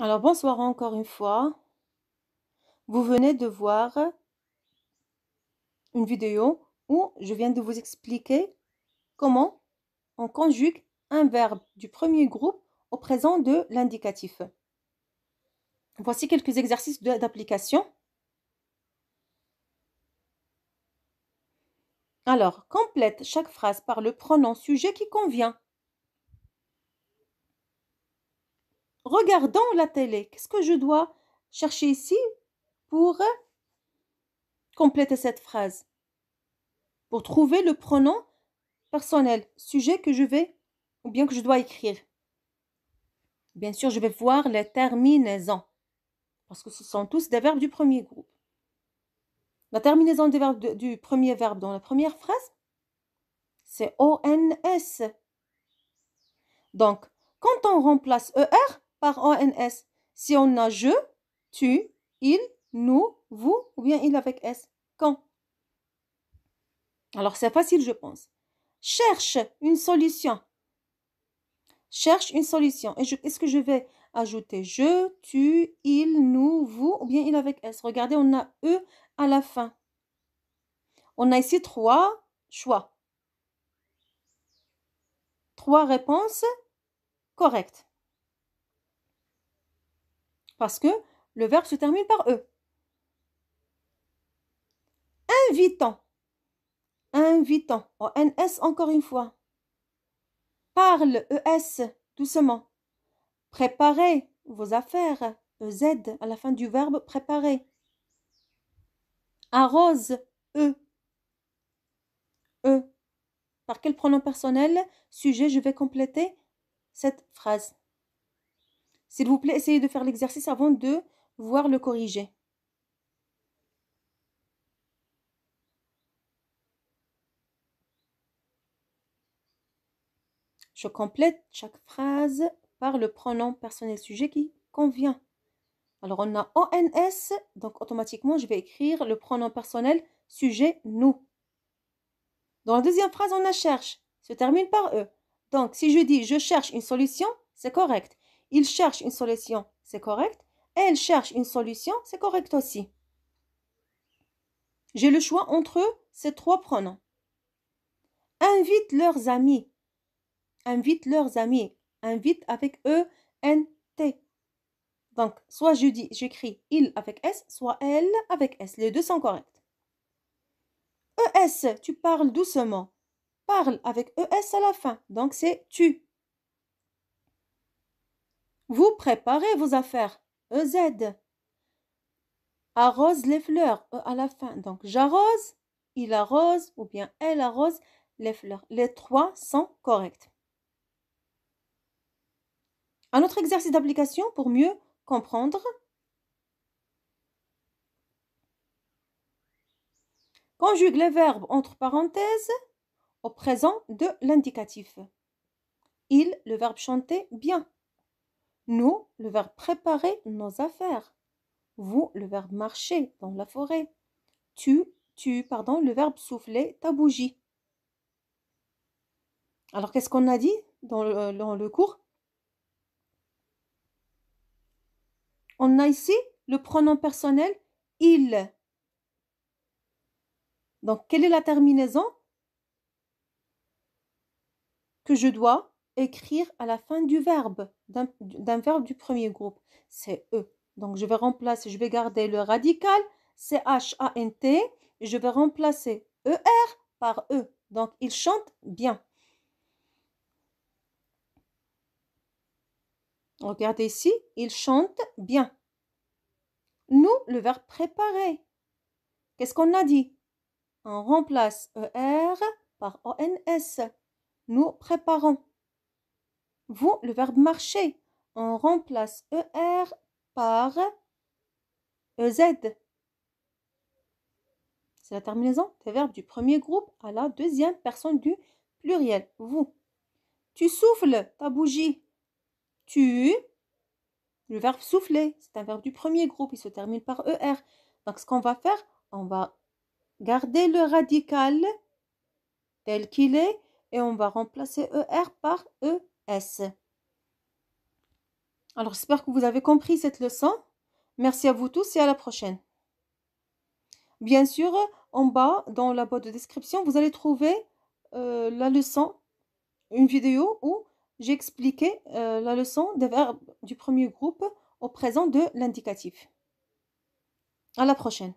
Alors bonsoir encore une fois. Vous venez de voir une vidéo où je viens de vous expliquer comment on conjugue un verbe du premier groupe au présent de l'indicatif. Voici quelques exercices d'application. Alors, complète chaque phrase par le pronom sujet qui convient. Regardons la télé. Qu'est-ce que je dois chercher ici pour euh, compléter cette phrase Pour trouver le pronom personnel, sujet que je vais ou bien que je dois écrire. Bien sûr, je vais voir les terminaisons parce que ce sont tous des verbes du premier groupe. La terminaison du premier verbe dans la première phrase, c'est ONS. Donc, quand on remplace ER, par ONS. Si on a je, tu, il, nous, vous, ou bien il avec S. Quand Alors, c'est facile, je pense. Cherche une solution. Cherche une solution. est-ce que je vais ajouter je, tu, il, nous, vous, ou bien il avec S Regardez, on a E à la fin. On a ici trois choix. Trois réponses correctes parce que le verbe se termine par E. Invitant. Invitant. En NS encore une fois. Parle ES doucement. Préparez vos affaires. E Z. à la fin du verbe préparer. Arrose E. E. Par quel pronom personnel, sujet, je vais compléter cette phrase. S'il vous plaît, essayez de faire l'exercice avant de voir le corriger. Je complète chaque phrase par le pronom personnel sujet qui convient. Alors, on a ONS, donc automatiquement, je vais écrire le pronom personnel sujet nous. Dans la deuxième phrase, on a cherche, se termine par E. Donc, si je dis je cherche une solution, c'est correct. Il cherche une solution, c'est correct. Elle cherche une solution, c'est correct aussi. J'ai le choix entre ces trois pronoms. Invite leurs amis. Invite leurs amis. Invite avec E, N, T. Donc, soit je dis, j'écris il avec S, soit elle avec S. Les deux sont corrects. ES, tu parles doucement. Parle avec ES à la fin. Donc, c'est tu. Vous préparez vos affaires. E, Z. Arrose les fleurs. E à la fin. Donc, j'arrose, il arrose ou bien elle arrose les fleurs. Les trois sont corrects. Un autre exercice d'application pour mieux comprendre. Conjugue les verbes entre parenthèses au présent de l'indicatif. Il, le verbe chanter, bien. Nous, le verbe préparer nos affaires. Vous, le verbe marcher dans la forêt. Tu, tu, pardon, le verbe souffler ta bougie. Alors, qu'est-ce qu'on a dit dans le, euh, dans le cours On a ici le pronom personnel il. Donc, quelle est la terminaison que je dois écrire à la fin du verbe, d'un verbe du premier groupe. C'est E. Donc je vais remplacer, je vais garder le radical, C-H-A-N-T, et je vais remplacer E-R par E. Donc il chante bien. Regardez ici, il chante bien. Nous, le verbe préparer. Qu'est-ce qu'on a dit On remplace E-R par O-N-S. Nous préparons vous, le verbe marcher. On remplace ER par EZ. C'est la terminaison des verbes du premier groupe à la deuxième personne du pluriel. Vous. Tu souffles ta bougie. Tu. Le verbe souffler, c'est un verbe du premier groupe. Il se termine par ER. Donc, ce qu'on va faire, on va garder le radical tel qu'il est et on va remplacer ER par E. S. Alors j'espère que vous avez compris cette leçon. Merci à vous tous et à la prochaine. Bien sûr, en bas, dans la boîte de description, vous allez trouver euh, la leçon, une vidéo où j'ai expliqué euh, la leçon des verbes du premier groupe au présent de l'indicatif. À la prochaine.